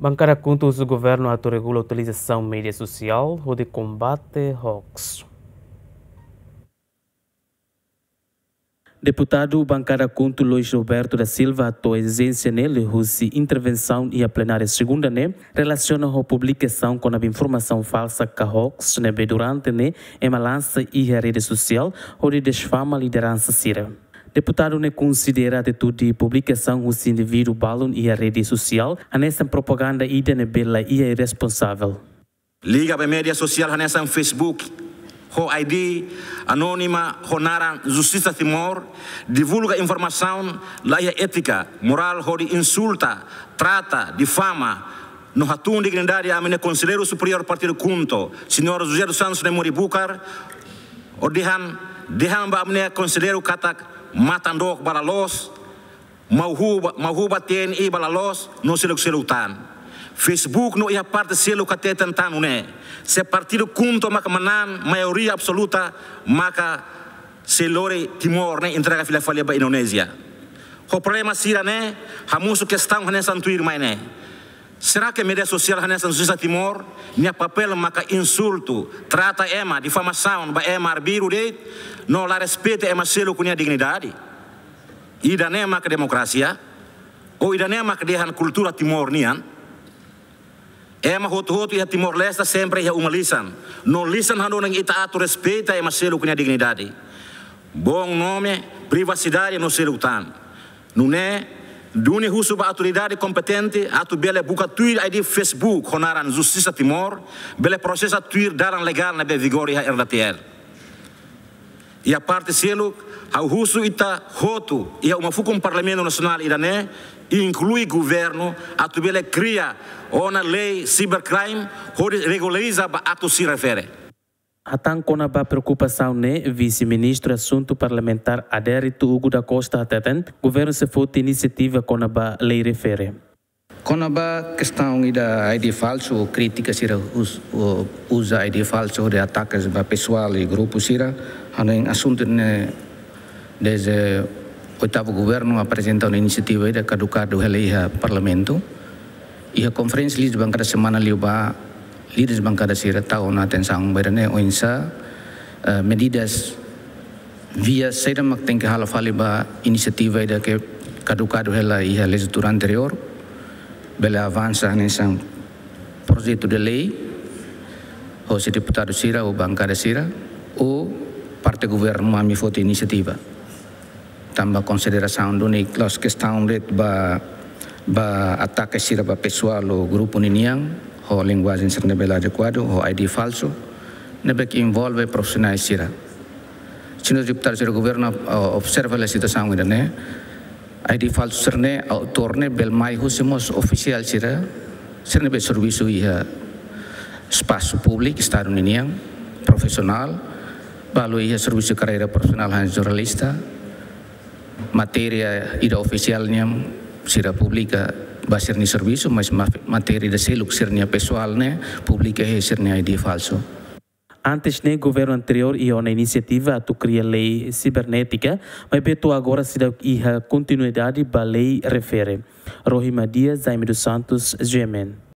Bancara conta o governo autorregula a utilização mídia social ou de combate hoax. Deputado Bancara Conto Luiz Roberto da Silva atua exigência nele, Rússia, intervenção e a plenária segunda, né? Relaciona a publicação com a informação falsa que hoax, né? Durante, né? Em balança e a rede social, ou de desfama liderança síria. Deputado ne considera a atitude de publicação os indivíduo balon e a rede social, a nessa propaganda ida ne bela e é responsável Liga para a mídia social, a nessa Facebook, ho ID anônima honara justiça timor divulga informação laia ética moral ho de insulta trata difama no de hatun a amene conselheiro superior partido kunto senhor José dos Santos de Moribucar o dehan dehan ba amene conselheiro katak matandook balalos, mauhuba, mauhuba TNI balalos no siluk-siluk Facebook no ia parte selo katetan tanune. Se partido kunto maka manan maioria absoluta maka selore Timor ne entrega fila falia ba Indonesia. Ko problema sira ne hamusu kestam hane santuir mai ne. Será que mídia social hanya Justiça Timor, minha papel maka insulto, trata ema, difamação, ba ema arbiru e e de, não la respeita ema selo kunia dignidade. Ida nema ke ya, ou ida nema ke dehan cultura Timor nian. Ema hot hotu ia e Timor Leste sempre ia umalisan, no não lisan hanu nang ita atu respeita ema selo kunia dignidade. Bom nome, privacidade no selo tan. Nune, Duni husu ba autoridade competente atu bele buka tuir ID Facebook honaran Justiça Timor, bele processa tuir daran legal na be vigori ha RDPL. E a parte selo, ao russo ita hotu ia uma fukum parlamento nacional irané e inclui governo atu bele cria ona lei cybercrime, hori regulariza ba atu si refere. Hatan konaba preocupação né, vice-ministro assunto parlamentar adérito Hugo da Costa Ateten, governo se a iniciativa konaba lei refere. Konaba questão da ID falso, críticas ira usa ID falso de ataques ba pessoal e grupos ira, hanem assunto né, desde oitavo governo apresenta uma iniciativa de caducar do lei parlamento. E a conferência de bancada semana liu ba leaders bangka da sira na ten sang berane oinsa eh, medidas via sera mak ten ke hala fali ba inisiativa ida ke kadu kadu hela iha turan anterior bela avansa ne sang projeto de lei o se deputado sira o bangka da sira o parte governo mami foto inisiativa tambah consideração duni klos class ba ba ataque sira ba pessoal o grupo niniang o ser nebe la adequado ho ID falso, nebe ki involve e sira Cino jiptar sir governo eh, observa la situazione dene ID falso autor ne eh, e bel mai husimos oficial sira serne be servisu iha eh, spazio pubblico Stato Unian profesional balu iha servisu carriera profesional han jurnalista materia ida officialnya sira publika va a ser serviço, mas ma in materia di selo, sernia pessoale, né? pubblica e sernia idea falso. Antes nem né, governo anterior e na iniciativa tu cria lei cibernética, mas beto agora se dá continuidade ba lei refere. Rohima Dias, Jaime dos Santos, GMN.